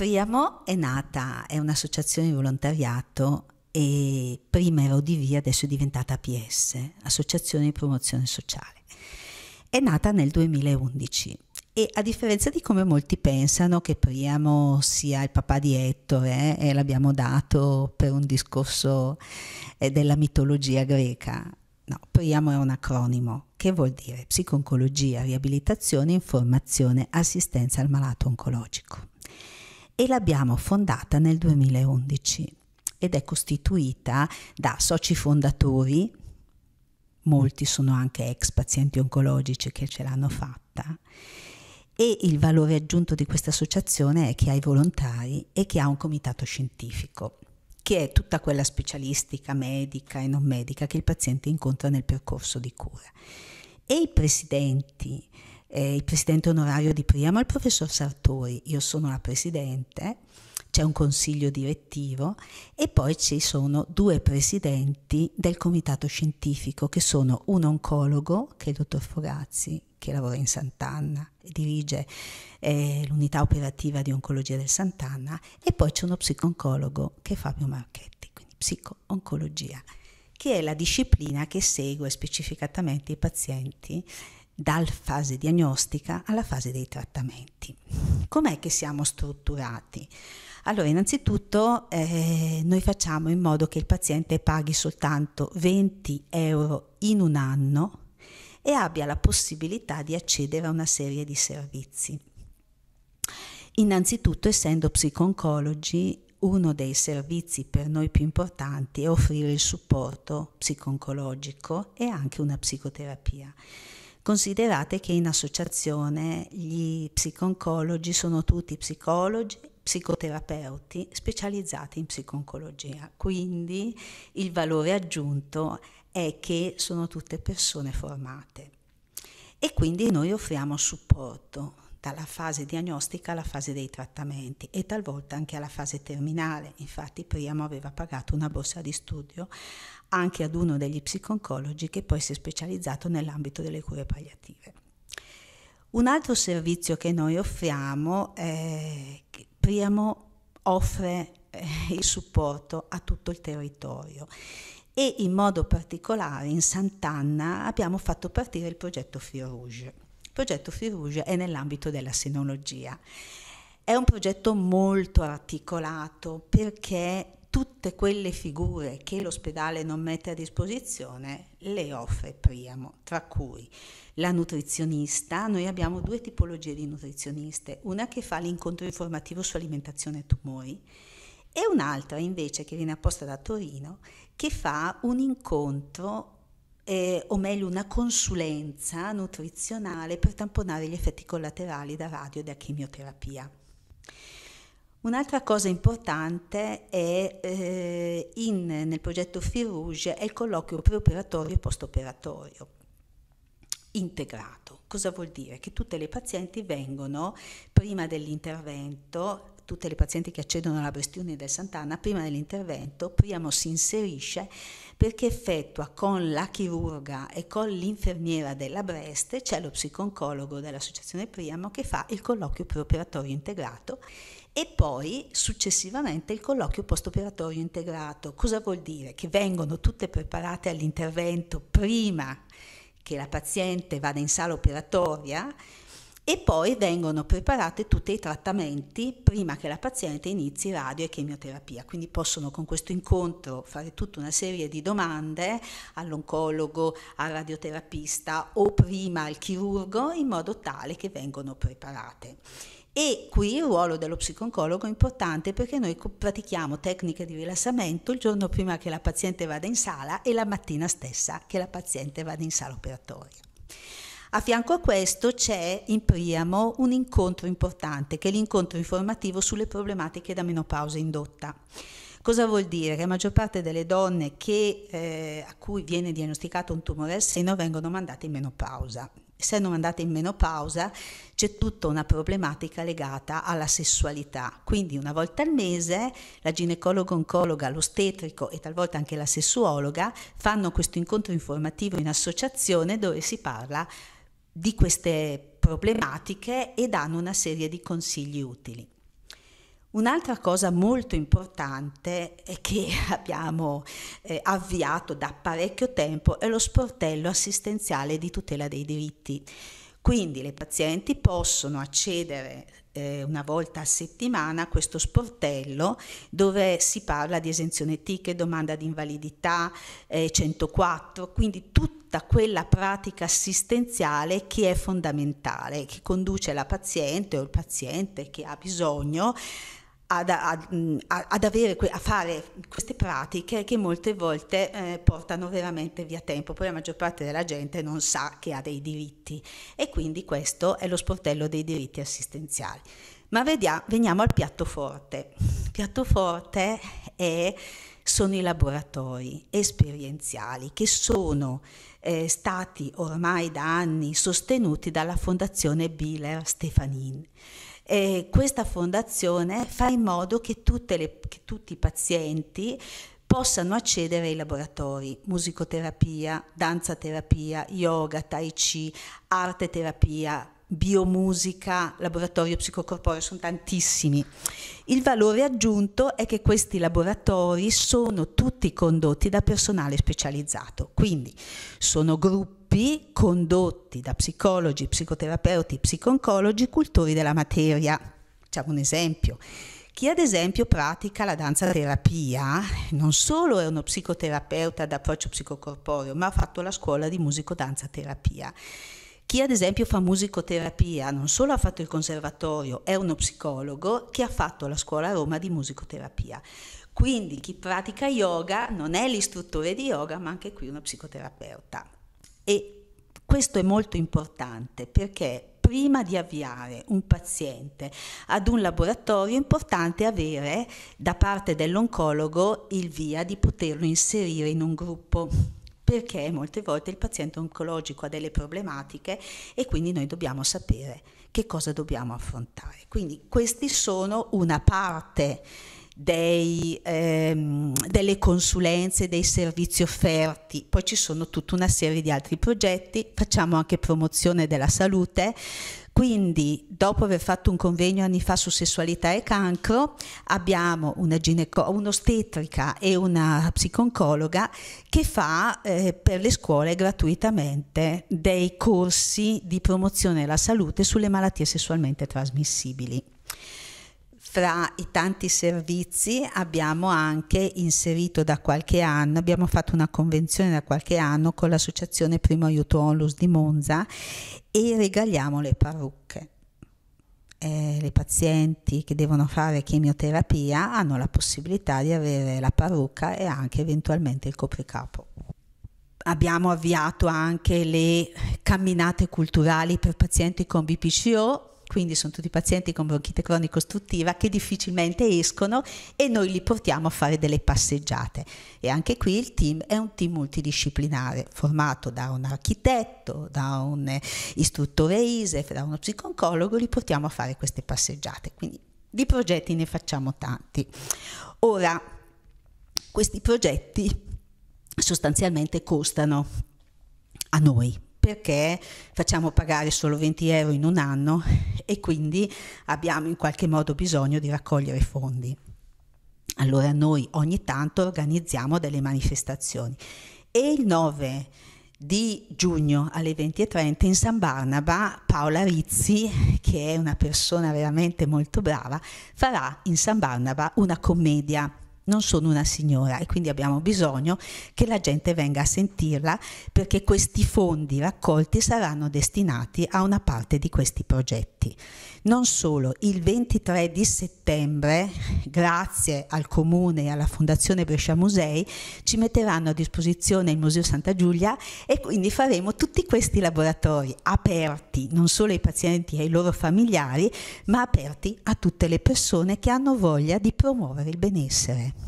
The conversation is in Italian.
Priamo è nata, è un'associazione di volontariato e prima era ODV, adesso è diventata APS, Associazione di Promozione Sociale. È nata nel 2011 e a differenza di come molti pensano che Priamo sia il papà di Ettore eh, e l'abbiamo dato per un discorso eh, della mitologia greca, no, Priamo è un acronimo che vuol dire psiconcologia, riabilitazione, informazione, assistenza al malato oncologico e l'abbiamo fondata nel 2011 ed è costituita da soci fondatori, molti sono anche ex pazienti oncologici che ce l'hanno fatta. E il valore aggiunto di questa associazione è che ha i volontari e che ha un comitato scientifico, che è tutta quella specialistica, medica e non medica, che il paziente incontra nel percorso di cura. E i presidenti eh, il presidente onorario di Priamo è il professor Sartori, io sono la presidente, c'è un consiglio direttivo e poi ci sono due presidenti del comitato scientifico che sono un oncologo, che è il dottor Fogazzi, che lavora in Sant'Anna, e dirige eh, l'unità operativa di oncologia del Sant'Anna e poi c'è uno psico-oncologo che è Fabio Marchetti, quindi psico-oncologia, che è la disciplina che segue specificatamente i pazienti dal fase diagnostica alla fase dei trattamenti. Com'è che siamo strutturati? Allora, innanzitutto eh, noi facciamo in modo che il paziente paghi soltanto 20 euro in un anno e abbia la possibilità di accedere a una serie di servizi. Innanzitutto, essendo psiconcologi, uno dei servizi per noi più importanti è offrire il supporto psiconcologico e anche una psicoterapia. Considerate che in associazione gli psiconcologi sono tutti psicologi, psicoterapeuti specializzati in psiconcologia, quindi il valore aggiunto è che sono tutte persone formate e quindi noi offriamo supporto dalla fase diagnostica alla fase dei trattamenti e talvolta anche alla fase terminale. Infatti Priamo aveva pagato una borsa di studio anche ad uno degli psiconcologi che poi si è specializzato nell'ambito delle cure palliative. Un altro servizio che noi offriamo è che Priamo offre eh, il supporto a tutto il territorio e in modo particolare in Sant'Anna abbiamo fatto partire il progetto Fio Rouge il progetto Firugia è nell'ambito della sinologia. È un progetto molto articolato perché tutte quelle figure che l'ospedale non mette a disposizione le offre Priamo, tra cui la nutrizionista. Noi abbiamo due tipologie di nutrizioniste, una che fa l'incontro informativo su alimentazione e tumori e un'altra invece che viene apposta da Torino che fa un incontro eh, o meglio una consulenza nutrizionale per tamponare gli effetti collaterali da radio e da chimioterapia. Un'altra cosa importante è, eh, in, nel progetto Firouge è il colloquio preoperatorio e postoperatorio integrato. Cosa vuol dire? Che tutte le pazienti vengono prima dell'intervento tutte le pazienti che accedono alla Bestione del Sant'Anna, prima dell'intervento, Priamo si inserisce perché effettua con la chirurga e con l'infermiera della Breste, c'è lo psiconcologo dell'associazione Priamo che fa il colloquio preoperatorio integrato e poi successivamente il colloquio postoperatorio integrato. Cosa vuol dire? Che vengono tutte preparate all'intervento prima che la paziente vada in sala operatoria, e poi vengono preparati tutti i trattamenti prima che la paziente inizi radio e chemioterapia. Quindi possono con questo incontro fare tutta una serie di domande all'oncologo, al radioterapista o prima al chirurgo in modo tale che vengono preparate. E qui il ruolo dello psiconcologo è importante perché noi pratichiamo tecniche di rilassamento il giorno prima che la paziente vada in sala e la mattina stessa che la paziente vada in sala operatoria. A fianco a questo c'è in Priamo un incontro importante, che è l'incontro informativo sulle problematiche da menopausa indotta. Cosa vuol dire? Che la maggior parte delle donne che, eh, a cui viene diagnosticato un tumore al seno vengono mandate in menopausa. Essendo mandate in menopausa c'è tutta una problematica legata alla sessualità. Quindi una volta al mese la ginecologo-oncologa, l'ostetrico e talvolta anche la sessuologa fanno questo incontro informativo in associazione dove si parla di di queste problematiche e danno una serie di consigli utili. Un'altra cosa molto importante che abbiamo eh, avviato da parecchio tempo è lo sportello assistenziale di tutela dei diritti. Quindi le pazienti possono accedere eh, una volta a settimana a questo sportello dove si parla di esenzione ticket, domanda di invalidità eh, 104, quindi tutti tutta quella pratica assistenziale che è fondamentale, che conduce la paziente o il paziente che ha bisogno ad, ad, mm, ad avere, a fare queste pratiche che molte volte eh, portano veramente via tempo, poi la maggior parte della gente non sa che ha dei diritti e quindi questo è lo sportello dei diritti assistenziali. Ma vediamo, veniamo al piatto forte. Il piatto forte è sono i laboratori esperienziali che sono eh, stati ormai da anni sostenuti dalla Fondazione Biller Stefanin. Eh, questa fondazione fa in modo che, le, che tutti i pazienti possano accedere ai laboratori musicoterapia, danza terapia, yoga, tai chi, arte terapia, biomusica, laboratorio psicocorporeo, sono tantissimi. Il valore aggiunto è che questi laboratori sono tutti condotti da personale specializzato, quindi sono gruppi condotti da psicologi, psicoterapeuti, psiconcologi, cultori della materia. Facciamo un esempio. Chi ad esempio pratica la danza terapia non solo è uno psicoterapeuta d'approccio psicocorporeo, ma ha fatto la scuola di musico danza terapia chi ad esempio fa musicoterapia non solo ha fatto il conservatorio, è uno psicologo che ha fatto la scuola a Roma di musicoterapia. Quindi chi pratica yoga non è l'istruttore di yoga, ma anche qui uno psicoterapeuta. E questo è molto importante perché prima di avviare un paziente ad un laboratorio è importante avere da parte dell'oncologo il via di poterlo inserire in un gruppo perché molte volte il paziente oncologico ha delle problematiche e quindi noi dobbiamo sapere che cosa dobbiamo affrontare. Quindi questi sono una parte dei, ehm, delle consulenze, dei servizi offerti, poi ci sono tutta una serie di altri progetti, facciamo anche promozione della salute, quindi, dopo aver fatto un convegno anni fa su sessualità e cancro, abbiamo una un'ostetrica e una psiconcologa che fa eh, per le scuole gratuitamente dei corsi di promozione della salute sulle malattie sessualmente trasmissibili fra i tanti servizi abbiamo anche inserito da qualche anno, abbiamo fatto una convenzione da qualche anno con l'associazione Primo Aiuto Onlus di Monza e regaliamo le parrucche. Eh, le pazienti che devono fare chemioterapia hanno la possibilità di avere la parrucca e anche eventualmente il copricapo. Abbiamo avviato anche le camminate culturali per pazienti con BPCO quindi sono tutti pazienti con bronchite cronico-ostruttiva che difficilmente escono e noi li portiamo a fare delle passeggiate. E anche qui il team è un team multidisciplinare formato da un architetto, da un eh, istruttore ISEF, da uno psicologo, li portiamo a fare queste passeggiate. Quindi di progetti ne facciamo tanti. Ora, questi progetti sostanzialmente costano a noi perché facciamo pagare solo 20 euro in un anno e quindi abbiamo in qualche modo bisogno di raccogliere fondi. Allora noi ogni tanto organizziamo delle manifestazioni e il 9 di giugno alle 20.30 in San Barnaba Paola Rizzi, che è una persona veramente molto brava, farà in San Barnaba una commedia non sono una signora e quindi abbiamo bisogno che la gente venga a sentirla perché questi fondi raccolti saranno destinati a una parte di questi progetti. Non solo, il 23 di settembre, grazie al Comune e alla Fondazione Brescia Musei, ci metteranno a disposizione il Museo Santa Giulia e quindi faremo tutti questi laboratori aperti non solo ai pazienti e ai loro familiari, ma aperti a tutte le persone che hanno voglia di promuovere il benessere.